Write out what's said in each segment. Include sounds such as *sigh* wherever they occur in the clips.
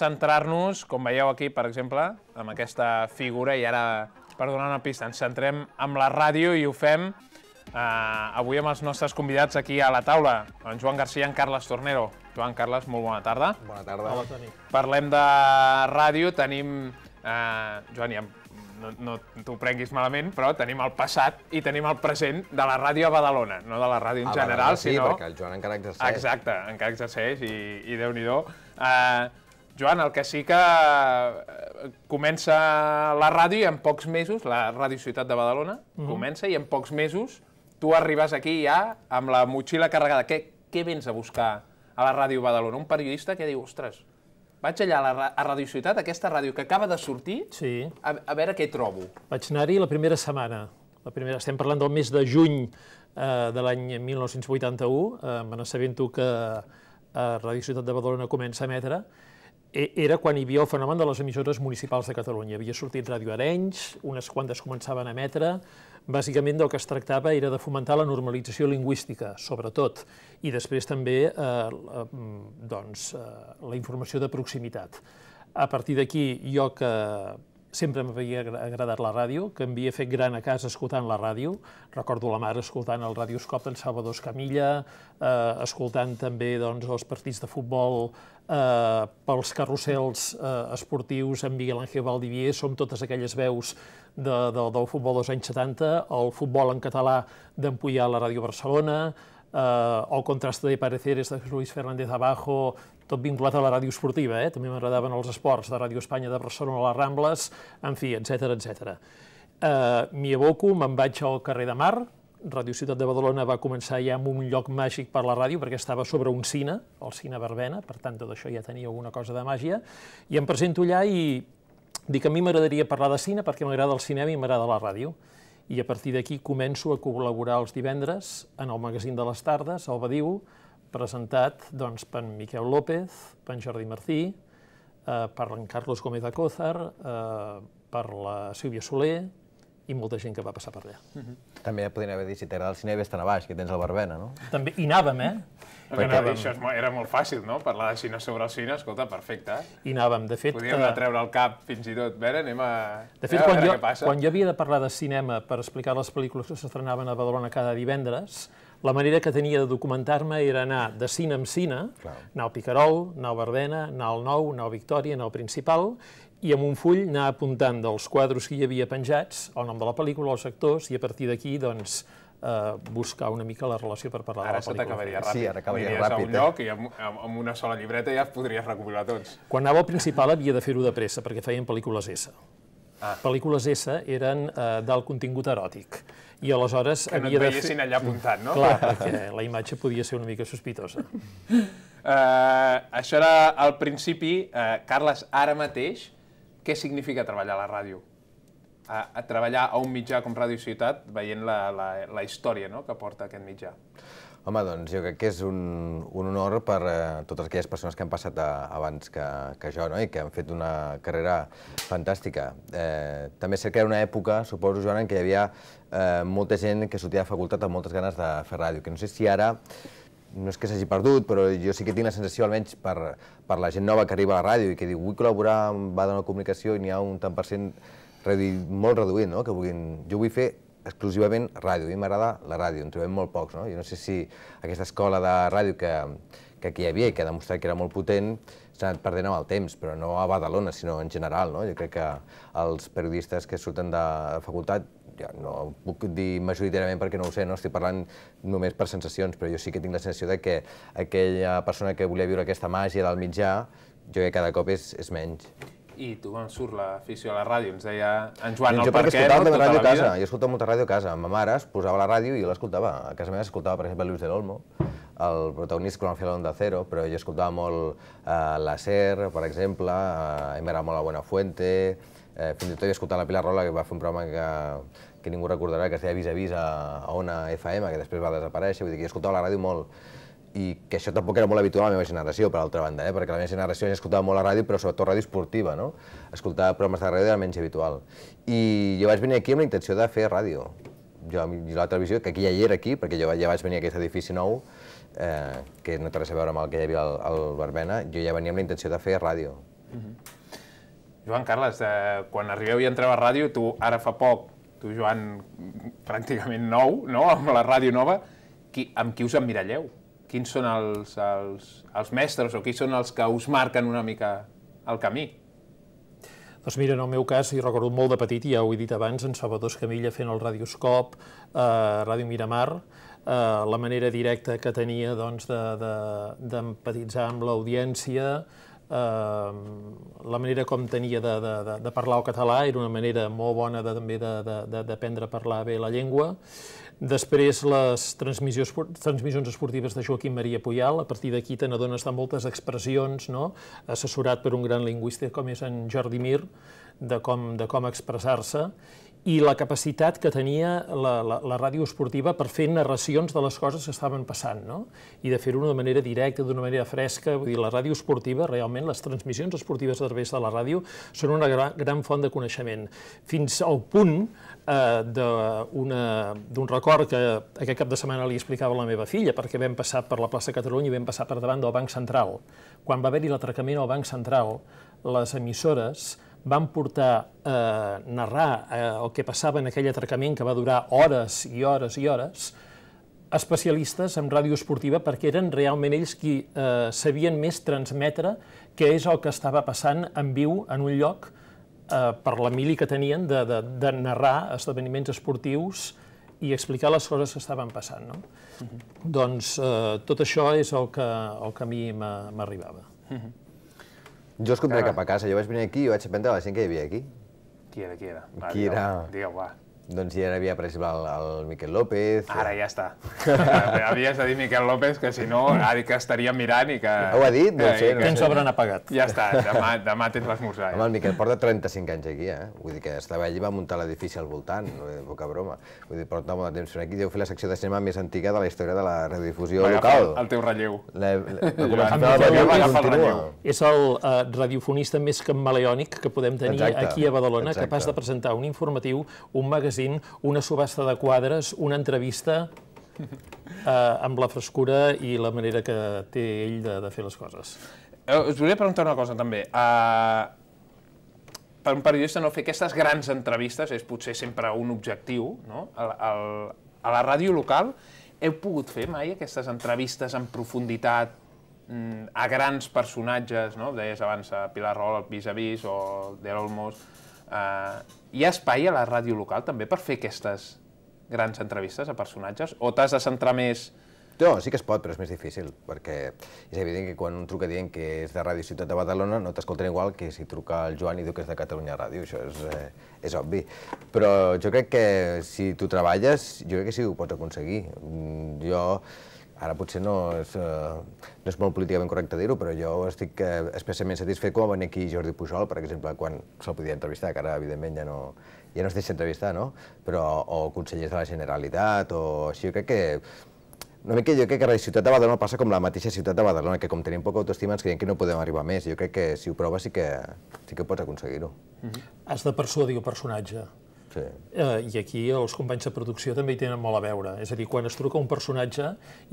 centrar-nos, com veieu aquí, per exemple, amb aquesta figura, i ara, per donar una pista, ens centrem amb la ràdio i ho fem eh, avui amb els nostres convidats aquí a la taula, en Joan Garcia i en Carles Tornero. Joan, Carles, molt bona tarda. Bona tarda. Hola, Toni. Parlem de ràdio, tenim... Eh, Joan, ja no, no t'ho prenguis malament, però tenim el passat i tenim el present de la ràdio a Badalona, no de la ràdio en a general, sí, sinó... Sí, perquè el Joan encara exerceix. Exacte, encara exerceix i, i Déu-n'hi-do. Eh, Joan, el que sí que eh, comença la ràdio i en pocs mesos, la Ràdio Ciutat de Badalona, mm -hmm. comença i en pocs mesos tu arribes aquí ja amb la motxilla carregada. Què, què vens a buscar a la Ràdio Badalona? Un periodista que diu, ostres, vaig allà a, la, a Radio Ciutat, aquesta ràdio que acaba de sortir, sí. a, a veure què trobo. Vaig anar-hi la primera setmana. La primera, estem parlant del mes de juny eh, de l'any 1981, eh, me n'assabento que a eh, Ràdio Ciutat de Badalona comença a emetre, E, era quan hi havia el fenomen de les emissores municipals de Catalunya. Havia sortit Ràdio Arenys, unes quantes començaven a emetre. Bàsicament del que es tractava era de fomentar la normalització lingüística, sobretot, i després també eh, eh doncs, eh, la informació de proximitat. A partir d'aquí, jo que sempre m'havia agradat la ràdio, que em havia fet gran a casa escoltant la ràdio. Recordo la mare escoltant el radioscop d'en Salvador Escamilla, eh, escoltant també doncs, els partits de futbol eh, pels carrusels eh, esportius amb Miguel Ángel Valdivier, som totes aquelles veus de, de, del futbol dels anys 70, el futbol en català d'Empuyà a la Ràdio Barcelona, eh, el contrast de pareceres de Luis Fernández Abajo tot vinculat a la ràdio esportiva, eh? també m'agradaven els esports de Ràdio Espanya, de Barcelona, a les Rambles, en fi, etc etc. Eh, M'hi aboco, me'n vaig al carrer de Mar, Ràdio Ciutat de Badalona va començar ja amb un lloc màgic per la ràdio, perquè estava sobre un cine, el cine Verbena, per tant, tot això ja tenia alguna cosa de màgia, i em presento allà i dic que a mi m'agradaria parlar de cine perquè m'agrada el cinema i m'agrada la ràdio. I a partir d'aquí començo a col·laborar els divendres en el magazín de les tardes, al Badiu, presentat doncs, per Miquel López, per Jordi Martí, eh, per en Carlos Gómez Cózar, eh, per la Sílvia Soler i molta gent que va passar per allà. Mm -hmm. També podrien haver dit, si t'agrada el cine, vés a baix, que tens la barbena, no? També, i anàvem, eh? Perquè anàvem. això és, era molt fàcil, no? Parlar de cine sobre el cine, escolta, perfecte. Eh? I anàvem, de fet... Podíem anar eh, a treure el cap fins i tot, a veure, anem a... De fet, quan, jo, quan jo havia de parlar de cinema per explicar les pel·lícules que s'estrenaven a Badalona cada divendres, la manera que tenia de documentar-me era anar de cine en cine, anar al Picarol, anar al Verdena, anar al Nou, anar al Victòria, anar al Principal, i amb un full anar apuntant dels quadros que hi havia penjats, el nom de la pel·lícula, els actors, i a partir d'aquí, doncs, eh, buscar una mica la relació per parlar ara de la pel·lícula. Ara se t'acabaria ràpid. Sí, ara acabaria Aniries ràpid. a un eh? lloc i amb, amb una sola llibreta ja podries recopilar tots. Quan anava al principal havia de fer-ho de pressa, perquè feien pel·lícules S. Ah. Pel·lícules S eren eh, del contingut eròtic i aleshores... Que no et veiessin fer... allà apuntant, no? Clar, *laughs* perquè la imatge podia ser una mica sospitosa. Uh, això era al principi. Uh, Carles, ara mateix, què significa treballar a la ràdio? A, a treballar a un mitjà com Ràdio Ciutat, veient la, la, la història no? que porta aquest mitjà. Home, doncs jo crec que és un, un honor per eh, totes aquelles persones que han passat a, abans que, que jo, no? i que han fet una carrera fantàstica. Eh, també és cert que era una època, suposo, Joan, en què hi havia eh, molta gent que sortia de facultat amb moltes ganes de fer ràdio, que no sé si ara no és que s'hagi perdut, però jo sí que tinc la sensació, almenys per, per la gent nova que arriba a la ràdio i que diu vull col·laborar amb Badalona Comunicació i n'hi ha un tant per cent molt reduït, no? que vulguin... Jo vull fer exclusivament ràdio, a mi m'agrada la ràdio, en trobem molt pocs, no? Jo no sé si aquesta escola de ràdio que, que aquí hi havia i que ha demostrat que era molt potent, s'ha anat perdent amb el temps, però no a Badalona, sinó en general, no? Jo crec que els periodistes que surten de facultat ja no puc dir majoritàriament perquè no ho sé, no estic parlant només per sensacions, però jo sí que tinc la sensació de que aquella persona que volia viure aquesta màgia del mitjà, jo que cada cop és, és menys i tu quan surt l'afició a la ràdio, ens deia en Joan jo el per què, no? Tota la ràdio a casa, jo escoltava molta ràdio a casa. Ma mare es posava la ràdio i jo l'escoltava. A casa meva escoltava, per exemple, Luis del Olmo, el protagonista que van fer a l'Onda Cero, però jo escoltava molt eh, la SER, per exemple, eh, a mi m'agrada molt la Buena Fuente, Eh, fins i tot he escoltat la Pilar Rola, que va fer un programa que, que ningú recordarà, que es deia Vis a Vis a, a Ona FM, que després va desaparèixer, vull dir que he escoltat la ràdio molt. I que això tampoc era molt habitual a la meva generació, per altra banda, eh? perquè la meva generació ja escoltava molt la ràdio, però sobretot ràdio esportiva, no? Escoltar programes de ràdio era menys habitual. I jo vaig venir aquí amb la intenció de fer ràdio. Jo, jo la televisió, que aquí ja hi era aquí, perquè jo ja vaig venir a aquest edifici nou, eh, que no té res a veure amb el que hi havia al, al Barbena, jo ja venia amb la intenció de fer ràdio. Uh mhm. -huh. Joan Carles, eh, quan arribeu i entreu a ràdio, tu ara fa poc, tu Joan pràcticament nou, no? amb la ràdio nova, qui, amb qui us emmiralleu? Quins són els, els, els mestres o qui són els que us marquen una mica el camí? Doncs mira, en el meu cas, i recordo molt de petit, ja ho he dit abans, en Salvador Escamilla fent el radioscop, eh, Ràdio Miramar, eh, la manera directa que tenia d'empatitzar doncs, de, de, amb l'audiència, Ehm, la manera com tenia de, de, de de parlar el català era una manera molt bona de, també d'aprendre a parlar bé la llengua. Després, les transmissions, transmissions esportives de Joaquim Maria Puyal, a partir d'aquí te n'adones de moltes expressions, no? assessorat per un gran lingüista com és en Jordi Mir, de com, de com expressar-se, i la capacitat que tenia la, la, la ràdio esportiva per fer narracions de les coses que estaven passant, no? I de fer-ho d'una manera directa, d'una manera fresca, vull dir, la ràdio esportiva, realment, les transmissions esportives a través de la ràdio són una gran, gran font de coneixement. Fins al punt eh, d'un record que aquest cap de setmana li explicava la meva filla, perquè vam passar per la plaça Catalunya i vam passar per davant del Banc Central. Quan va haver-hi l'atracament al Banc Central, les emissores van portar a eh, narrar eh, el que passava en aquell atracament que va durar hores i hores i hores, especialistes en ràdio esportiva perquè eren realment ells qui eh, sabien més transmetre què és el que estava passant en viu en un lloc eh, per la mili que tenien de, de, de narrar esdeveniments esportius i explicar les coses que estaven passant. No? Uh mhm. -huh. Doncs eh, tot això és el que, el que a mi m'arribava. Uh mhm. -huh. Jo es cap a casa, jo vaig venir aquí i vaig aprendre a la gent que hi havia aquí. Qui era, qui era? Va, qui digueu, era? Digueu, va. Doncs ja n'havia pres el, el Miquel López... Eh. Ara ja està. *laughs* Havies de dir Miquel López, que si no, ara que estaria mirant i que... Ho ha dit? Eh, no sé. Que, que ens obren apagat. Ja està, demà, demà tens l'esmorzar. Home, el Miquel porta 35 anys aquí, eh? Vull dir que estava allí, va muntar l'edifici al voltant, no és poca broma. Vull dir, porta molt de temps aquí, deu fer la secció de cinema més antiga de la història de la radiodifusió va local. el teu relleu. La, la, la, la, la, la, la, és el uh, radiofonista més que maleònic que podem tenir Exacte. aquí a Badalona, Exacte. capaç de presentar un informatiu, un magazín magazine, una subhasta de quadres, una entrevista eh, amb la frescura i la manera que té ell de, de fer les coses. Eh, us volia preguntar una cosa, també. Uh, per un periodista no fer aquestes grans entrevistes és potser sempre un objectiu, no? El, el, a la ràdio local heu pogut fer mai aquestes entrevistes en profunditat mm, a grans personatges, no? Deies abans a Pilar Rol, el Vis a Vis, o de l'Olmos... eh, hi ha espai a la ràdio local també per fer aquestes grans entrevistes a personatges? O t'has de centrar més... No, sí que es pot, però és més difícil, perquè és evident que quan un truca dient que és de Ràdio Ciutat de Badalona no t'escolten igual que si truca el Joan i diu que és de Catalunya Ràdio, això és, eh, és obvi. Però jo crec que si tu treballes, jo crec que sí que ho pots aconseguir. Mm, jo ara potser no és, eh, no és molt políticament correcte dir-ho, però jo estic eh, especialment satisfet com va venir aquí Jordi Pujol, per exemple, quan se'l podia entrevistar, que ara, evidentment, ja no, ja no es deixa entrevistar, no? Però, o consellers de la Generalitat, o així, jo crec que no que jo crec que la ciutat de Badalona passa com la mateixa ciutat de Badalona, que com tenim poca autoestima ens creiem que no podem arribar més. Jo crec que si ho proves sí que, sí que pots aconseguir-ho. Mm -hmm. Has de persuadir el personatge. Sí. Eh, I aquí els companys de producció també hi tenen molt a veure. És a dir, quan es truca un personatge,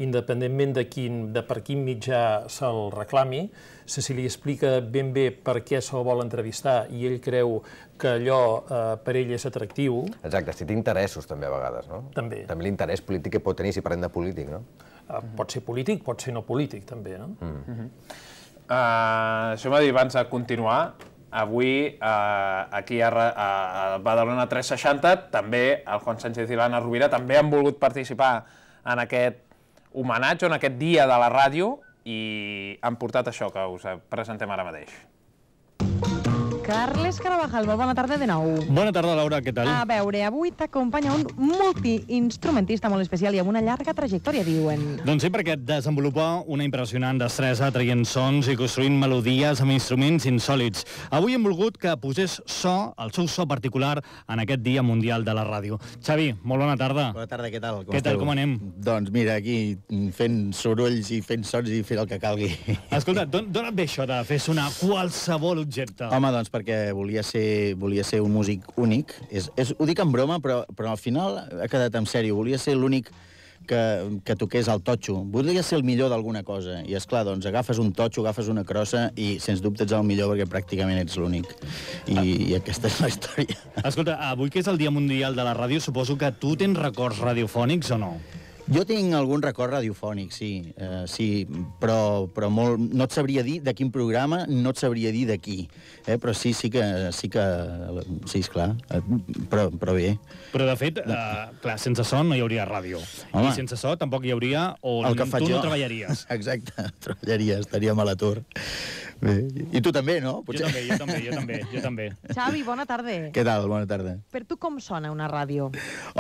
independentment de, quin, de per quin mitjà se'l reclami, se si li explica ben bé per què se'l vol entrevistar i ell creu que allò eh, per ell és atractiu... Exacte, si té interessos també a vegades, no? També. També l'interès polític que pot tenir si parlem de polític, no? Eh, pot ser polític, pot ser no polític també, no? Mm. Mm -hmm. uh, això m'ha dit abans de continuar, Avui, eh, aquí a, a Badalona 360, també el Juan Sánchez i l'Anna Rovira també han volgut participar en aquest homenatge, en aquest dia de la ràdio, i han portat això que us presentem ara mateix. Carles Carabajal, molt bona tarda de nou. Bona tarda, Laura, què tal? A veure, avui t'acompanya un multiinstrumentista molt especial i amb una llarga trajectòria, diuen. Doncs sí, perquè desenvolupa una impressionant destresa traient sons i construint melodies amb instruments insòlids. Avui hem volgut que posés so, el seu so particular, en aquest Dia Mundial de la Ràdio. Xavi, molt bona tarda. Bona tarda, què tal? Com què esteu? tal, com anem? Doncs mira, aquí fent sorolls i fent sons i fent el que calgui. Escolta, d'on et ve això de fer sonar qualsevol objecte? Home, doncs, perquè volia ser, volia ser un músic únic. És, és, ho dic en broma, però, però al final ha quedat en sèrio. Volia ser l'únic que, que toqués el totxo. Volia ser el millor d'alguna cosa. I, és clar doncs agafes un totxo, agafes una crossa i, sens dubte, ets el millor perquè pràcticament ets l'únic. I, ah. I aquesta és la història. Escolta, avui que és el Dia Mundial de la Ràdio, suposo que tu tens records radiofònics o no? Jo tinc algun record radiofònic, sí, eh, sí però, però molt, no et sabria dir de quin programa, no et sabria dir d'aquí, eh, però sí, sí que, sí que, sí, esclar, uh, però, però bé. Però, de fet, eh, clar, sense so no hi hauria ràdio, Home. i sense so tampoc hi hauria on El que tu no jo. treballaries. *laughs* Exacte, treballaria, estaríem a l'atur. Bé. I tu també, no? Potser... Jo també, jo també, jo també, jo també. *laughs* Xavi, bona tarda. Què tal? Bona tarda. Per tu com sona una ràdio?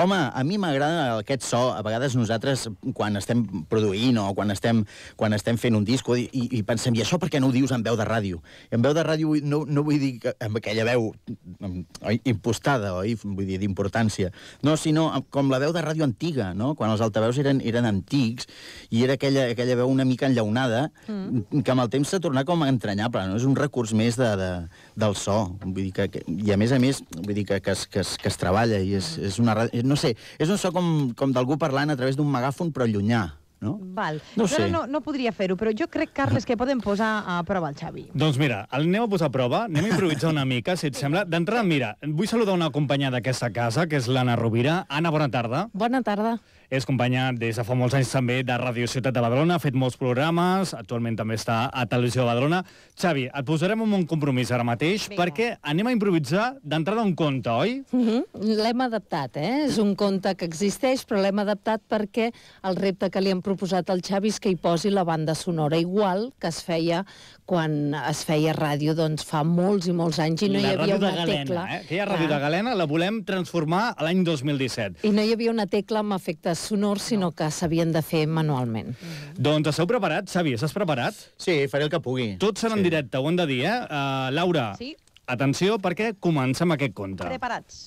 Home, a mi m'agrada aquest so. A vegades nosaltres, quan estem produint o quan estem, quan estem fent un disc, i, i pensem, i això per què no ho dius en veu de ràdio? I en veu de ràdio no, no vull dir que, amb aquella veu mm, oi, impostada, oi? Vull dir, d'importància. No, sinó com la veu de ràdio antiga, no? Quan els altaveus eren, eren antics i era aquella, aquella veu una mica enllaunada mm. que amb el temps s'ha tornat com entre entranyable, però no és un recurs més de, de, del so. Vull dir que, que, I a més a més, vull dir que, que, es, que, es, que es treballa i és, és una... No sé, és un so com, com d'algú parlant a través d'un megàfon però llunyà. No? Val. No jo doncs sé. no, no podria fer-ho, però jo crec, Carles, que podem posar a prova el Xavi. Doncs mira, el anem a posar a prova, anem a improvisar una mica, si et sembla. D'entrada, mira, vull saludar una companya d'aquesta casa, que és l'Anna Rovira. Anna, bona tarda. Bona tarda. És companya des de fa molts anys també de Radio Ciutat de Badrona, ha fet molts programes, actualment també està a Televisió de Badrona. Xavi, et posarem un compromís ara mateix Vinga. perquè anem a improvisar d'entrada un conte, oi? Uh mhm. -huh. L'hem adaptat, eh? És un conte que existeix, però l'hem adaptat perquè el repte que li hem proposat al Xavi és que hi posi la banda sonora, igual que es feia quan es feia ràdio doncs, fa molts i molts anys i no la hi havia una Galena, tecla. Eh? Aquella ràdio ah. de Galena la volem transformar a l'any 2017. I no hi havia una tecla amb efectes sonor, sinó que s'havien de fer manualment. Mm. Doncs esteu preparats, Xavi? Estàs preparat? Sí, faré el que pugui. Tots seran sí. en directe, ho hem de dir, eh? Uh, Laura, sí? atenció, perquè comença amb aquest conte. Preparats.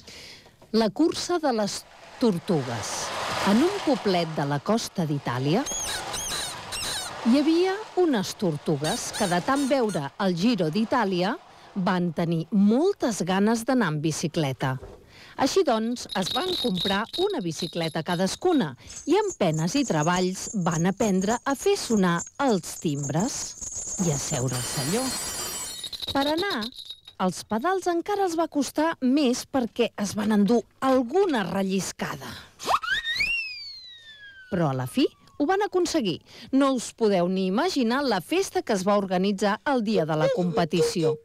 La cursa de les tortugues. En un poblet de la costa d'Itàlia, hi havia unes tortugues que de tant veure el Giro d'Itàlia van tenir moltes ganes d'anar en bicicleta. Així doncs, es van comprar una bicicleta cadascuna i amb penes i treballs van aprendre a fer sonar els timbres i a seure el selló. Per anar, els pedals encara els va costar més perquè es van endur alguna relliscada. Però a la fi, ho van aconseguir. No us podeu ni imaginar la festa que es va organitzar el dia de la competició.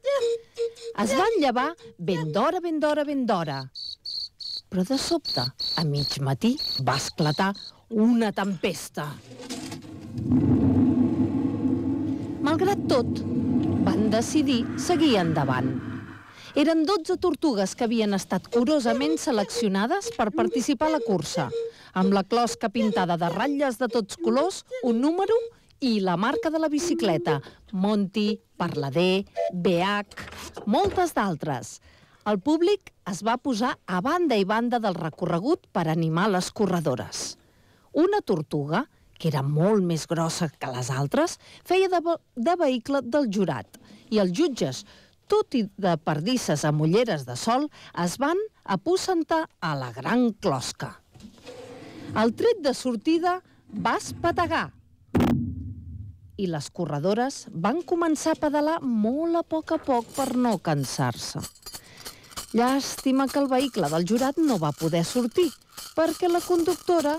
Es van llevar ben d'hora, ben d'hora, ben d'hora però de sobte, a mig matí, va esclatar una tempesta. Malgrat tot, van decidir seguir endavant. Eren 12 tortugues que havien estat curosament seleccionades per participar a la cursa, amb la closca pintada de ratlles de tots colors, un número i la marca de la bicicleta, Monti, Parlader, BH, moltes d'altres. El públic es va posar a banda i banda del recorregut per animar les corredores. Una tortuga, que era molt més grossa que les altres, feia de, de vehicle del jurat i els jutges, tot i de pardisses amb ulleres de sol, es van aposentar a la gran closca. El tret de sortida va espetagar i les corredores van començar a pedalar molt a poc a poc per no cansar-se. Llàstima que el vehicle del jurat no va poder sortir, perquè la conductora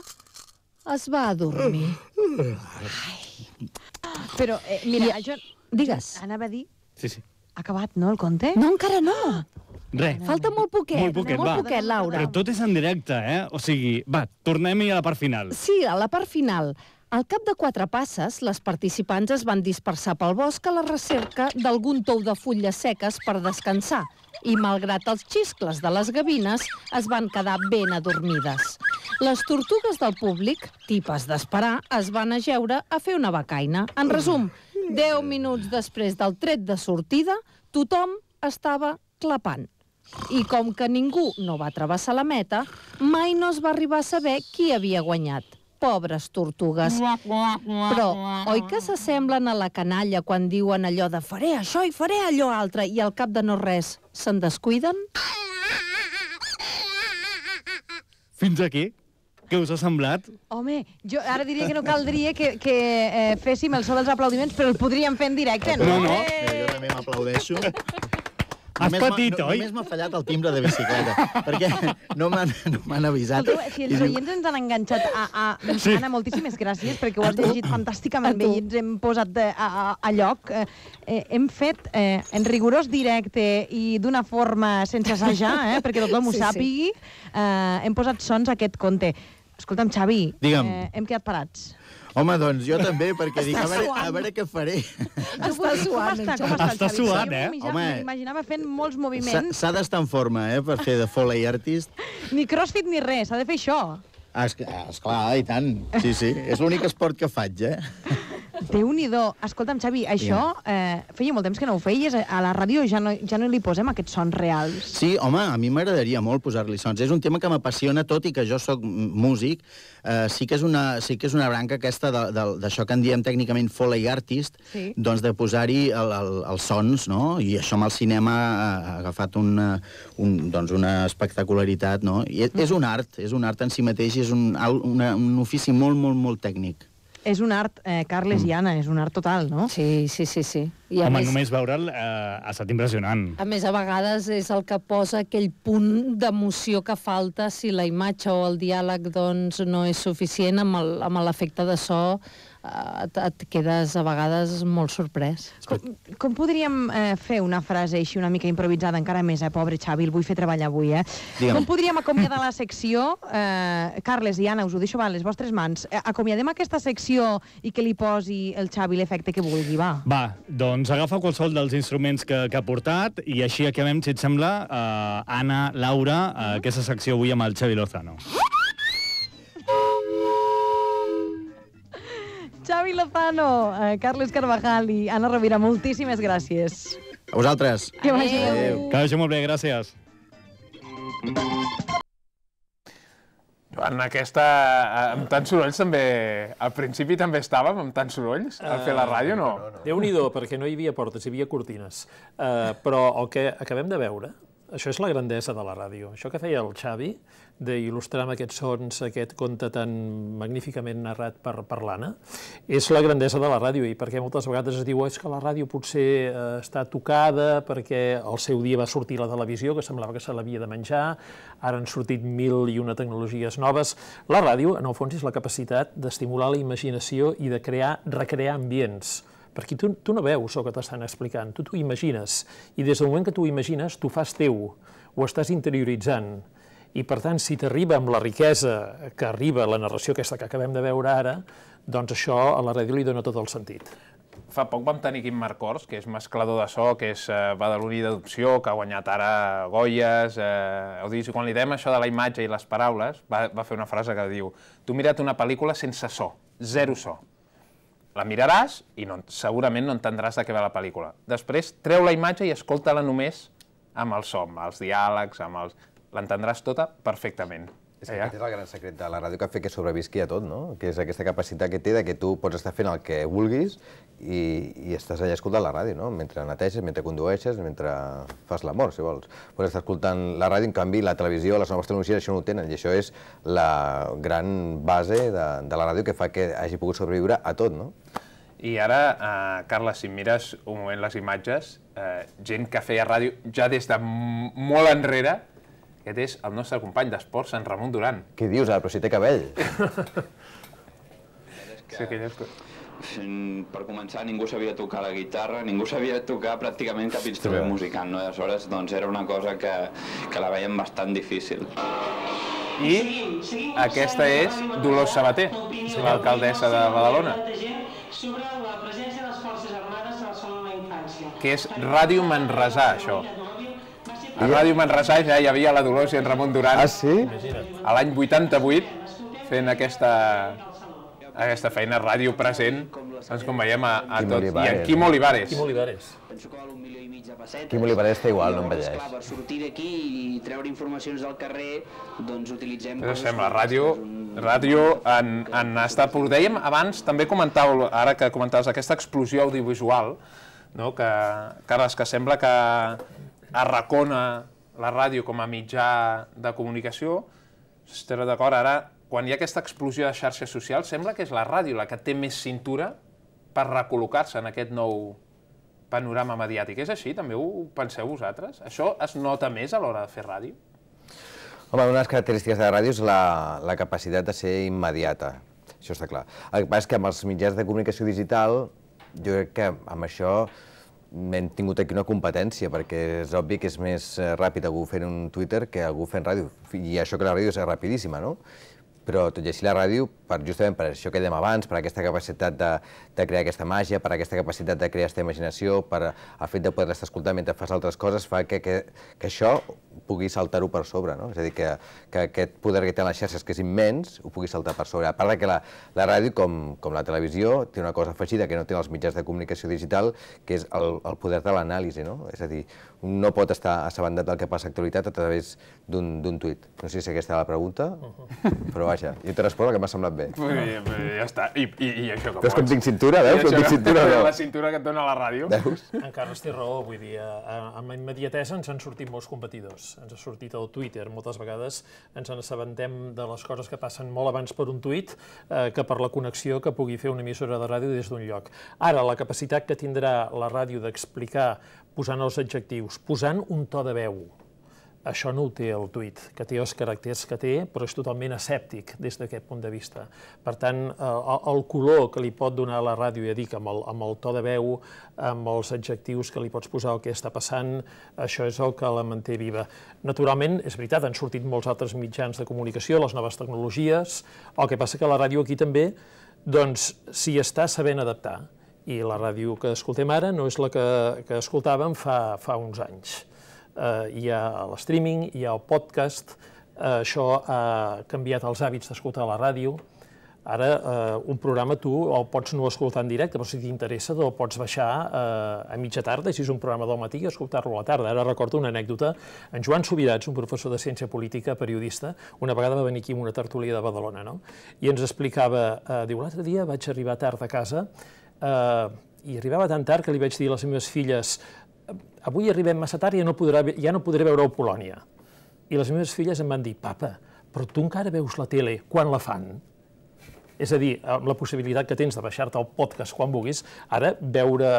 es va adormir. Però, eh, mira, I, jo... Digues. Anava a dir... Sí, sí. Acabat, no, el conte? No, encara no. Re. Falta molt poquet, molt poquet, molt poquet Laura. Però tot és en directe, eh? O sigui, va, tornem-hi a la part final. Sí, a la part final. Al cap de quatre passes, les participants es van dispersar pel bosc a la recerca d'algun tou de fulles seques per descansar i, malgrat els xiscles de les gavines, es van quedar ben adormides. Les tortugues del públic, tipes d'esperar, es van ajeure a fer una becaina. En resum, 10 minuts després del tret de sortida, tothom estava clapant. I com que ningú no va travessar la meta, mai no es va arribar a saber qui havia guanyat pobres tortugues. Però oi que s'assemblen a la canalla quan diuen allò de faré això i faré allò altre i al cap de no res se'n descuiden? Fins aquí. Què us ha semblat? Home, jo ara diria que no caldria que, que eh, féssim el so dels aplaudiments, però el podríem fer en directe, no? No, no. Eh! Jo també m'aplaudeixo. Has només patit, no, oi? Només m'ha fallat el timbre de bicicleta, *laughs* perquè no m'han no avisat. Tu, si els oients ens han enganxat a, a... Sí. Anna, moltíssimes gràcies, perquè ho has llegit fantàsticament bé i ens hem posat a, a, a lloc. Eh, eh, hem fet eh, en rigorós directe i d'una forma sense assajar, eh, *laughs* perquè tothom sí, ho sàpigui, sí. eh, hem posat sons a aquest conte. Escolta'm, Xavi, eh, hem quedat parats. Home, doncs jo també, perquè dic, a veure, a veure què faré. Està suant, està, com està, està suant, eh? Jo m'imaginava fent molts moviments. S'ha d'estar en forma, eh, per fer de foley artist. Ni crossfit ni res, s'ha de fer això. Es, ah, ah, esclar, i tant. Sí, sí. És l'únic esport que faig, eh? déu nhi Escolta'm, Xavi, això yeah. eh, feia molt temps que no ho feies. A la ràdio ja no, ja no li posem aquests sons reals. Sí, home, a mi m'agradaria molt posar-li sons. És un tema que m'apassiona, tot i que jo sóc músic. Eh, sí, que és una, sí que és una branca aquesta d'això que en diem tècnicament foley artist, sí. doncs de posar-hi el, el, els sons, no? I això amb el cinema ha agafat una, un, doncs una espectacularitat, no? I e, és, mm. és un art, és un art en si mateix, és un, una, un ofici molt, molt, molt tècnic és un art, eh, Carles mm. i Anna, és un art total, no? Sí, sí, sí, sí. I Home, més... només veure'l eh, ha estat impressionant. A més, a vegades és el que posa aquell punt d'emoció que falta si la imatge o el diàleg doncs, no és suficient amb l'efecte de so Eh, et, et quedes a vegades molt sorprès. Com, com podríem eh, fer una frase així una mica improvisada encara més, eh? Pobre Xavi, el vull fer treballar avui, eh? Digue'm. Com podríem acomiadar la secció? Eh, Carles i Anna, us ho deixo a les vostres mans. Eh, acomiadem aquesta secció i que li posi el Xavi l'efecte que vulgui, va. Va, doncs agafa qualsevol dels instruments que, que ha portat i així acabem, si et sembla, eh, Anna, Laura, eh, mhm. aquesta secció avui amb el Xavi Lozano. Vilazano, a eh, Carles Carvajal i Anna Rovira, moltíssimes gràcies. A vosaltres. Que vagi bé. Que vagi molt bé, gràcies. En aquesta, eh, amb tants sorolls també, al principi també estàvem amb tants sorolls, a fer la eh, ràdio no? Uh, no, no, no. Déu-n'hi-do, perquè no hi havia portes, hi havia cortines. Uh, però el que acabem de veure, això és la grandesa de la ràdio. Això que feia el Xavi, d'il·lustrar amb aquests sons aquest conte tan magníficament narrat per, per l'Anna, és la grandesa de la ràdio, i perquè moltes vegades es diu oh, és que la ràdio potser eh, està tocada perquè el seu dia va sortir la televisió, que semblava que se l'havia de menjar, ara han sortit mil i una tecnologies noves. La ràdio, en el fons, és la capacitat d'estimular la imaginació i de crear, recrear ambients perquè tu, tu no veus el que t'estan explicant, tu t'ho imagines, i des del moment que t'ho imagines, tu fas teu, ho estàs interioritzant, i per tant, si t'arriba amb la riquesa que arriba la narració aquesta que acabem de veure ara, doncs això a la ràdio li dona tot el sentit. Fa poc vam tenir Quim Marcors, que és mesclador de so, que és eh, badaloní d'adopció, que ha guanyat ara Goyes, eh, dir, Quan li dèiem això de la imatge i les paraules, va, va fer una frase que diu «Tu mira't una pel·lícula sense so, zero so» la miraràs i no, segurament no entendràs de què va la pel·lícula. Després, treu la imatge i escolta-la només amb el som, els diàlegs, amb els... L'entendràs tota perfectament. És que aquest és el gran secret de la ràdio que ha fet que sobrevisqui a tot, no? Que és aquesta capacitat que té de que tu pots estar fent el que vulguis i, i estàs allà escoltant la ràdio, no? Mentre neteixes, mentre condueixes, mentre fas l'amor, si vols. Pots estar escoltant la ràdio, en canvi, la televisió, les noves tecnologies, això no ho tenen, i això és la gran base de, de la ràdio que fa que hagi pogut sobreviure a tot, no? I ara, eh, Carles, si mires un moment les imatges, eh, gent que feia ràdio ja des de molt enrere, aquest és el nostre company d'esports, en Ramon Duran. Què dius, ara? Però si té cabell. *laughs* sí, que ja és per començar ningú sabia tocar la guitarra, ningú sabia tocar pràcticament cap instrument sí. musical, no? aleshores doncs, era una cosa que, que la veiem bastant difícil. I aquesta és Dolors Sabater, l'alcaldessa de Badalona. Sobre la presència de les forces armades a la infància. Que és Ràdio Manresà, això. A Ràdio Manresa ja hi havia la Dolors i en Ramon Duran. Ah, sí? A l'any 88, fent aquesta, aquesta feina ràdio present, doncs com veiem a, a Quim tot, Olivares. i en Quim Olivares. Quim Olivares. Penso que val un milió i mig de pessetes. Quim Olivares està igual, no em veig. per sortir d'aquí i treure informacions del carrer, doncs utilitzem... Però sembla, ràdio, ràdio en, en estat Ho Dèiem abans, també comentau, ara que comentaves aquesta explosió audiovisual, no? que, Carles, que sembla que arracona la ràdio com a mitjà de comunicació, estaré d'acord, ara, quan hi ha aquesta explosió de xarxes socials, sembla que és la ràdio la que té més cintura per recol·locar-se en aquest nou panorama mediàtic. És així? També ho penseu vosaltres? Això es nota més a l'hora de fer ràdio? Home, una de les característiques de la ràdio és la, la capacitat de ser immediata. Això està clar. El que passa és que amb els mitjans de comunicació digital, jo crec que amb això hem tingut aquí una competència, perquè és obvi que és més eh, ràpid algú fent un Twitter que algú fent ràdio, i això que la ràdio és rapidíssima, no? però tot i així la ràdio, per, justament per això que dèiem abans, per aquesta capacitat de, de crear aquesta màgia, per aquesta capacitat de crear aquesta imaginació, per el fet de poder estar escoltant mentre fas altres coses, fa que, que, que això pugui saltar-ho per sobre, no? És a dir, que, que aquest poder que té les xarxes, que és immens, ho pugui saltar per sobre. A part que la, la ràdio, com, com la televisió, té una cosa afegida que no té els mitjans de comunicació digital, que és el, el poder de l'anàlisi, no? És a dir, no pot estar assabentat del que passa a actualitat a través d'un tuit. No sé si aquesta era la pregunta, uh-huh. però vaja, jo te respondo el que m'ha semblat bé. bien, ja està. I, i, i això que Veus com tinc cintura, veus? Com tinc cintura, no? *laughs* La cintura que et dona la ràdio. Veus? En Carles té raó, vull dir, amb immediatesa ens han sortit molts competidors. Ens ha sortit el Twitter, moltes vegades ens en assabentem de les coses que passen molt abans per un tuit eh, que per la connexió que pugui fer una emissora de ràdio des d'un lloc. Ara, la capacitat que tindrà la ràdio d'explicar posant els adjectius, posant un to de veu. Això no ho té el tuit, que té els caràcters que té, però és totalment escèptic des d'aquest punt de vista. Per tant, eh, el color que li pot donar la ràdio, ja dic, amb el, amb el to de veu, amb els adjectius que li pots posar el que està passant, això és el que la manté viva. Naturalment, és veritat, han sortit molts altres mitjans de comunicació, les noves tecnologies, el que passa que la ràdio aquí també doncs s'hi està sabent adaptar i la ràdio que escoltem ara no és la que, que escoltàvem fa, fa uns anys. Eh, hi ha l'streaming, hi ha el podcast, eh, això ha canviat els hàbits d'escoltar la ràdio. Ara, eh, un programa tu el pots no escoltar en directe, però si t'interessa el pots baixar eh, a mitja tarda, si és un programa del matí, escoltar-lo a la tarda. Ara recordo una anècdota. En Joan Subirats, un professor de ciència política, periodista, una vegada va venir aquí amb una tertúlia de Badalona, no? I ens explicava, eh, diu, l'altre dia vaig arribar tard a casa eh, i arribava tan tard que li vaig dir a les meves filles avui arribem massa tard i ja no, podrà, ja no podré veure Polònia. I les meves filles em van dir, papa, però tu encara veus la tele quan la fan? És a dir, amb la possibilitat que tens de baixar-te el podcast quan vulguis, ara veure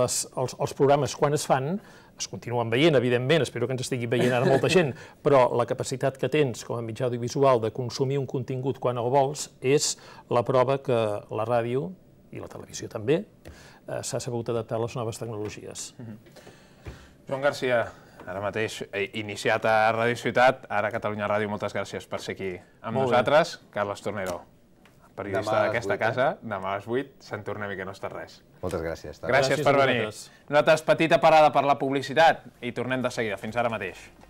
les, els, els programes quan es fan, es continuen veient, evidentment, espero que ens estigui veient ara molta gent, *laughs* però la capacitat que tens com a mitjà audiovisual de consumir un contingut quan el vols és la prova que la ràdio i la televisió també, eh, s'ha sabut adaptar a les noves tecnologies. Mm -hmm. Joan Garcia, ara mateix eh, iniciat a Ràdio Ciutat, ara a Catalunya Ràdio, moltes gràcies per ser aquí amb Molt nosaltres. Bé. Carles Tornero, periodista d'aquesta casa, eh? demà a les 8, eh? se'n tornem i que no està res. Moltes gràcies. Gràcies, gràcies per venir. Nosaltres, petita parada per la publicitat i tornem de seguida. Fins ara mateix.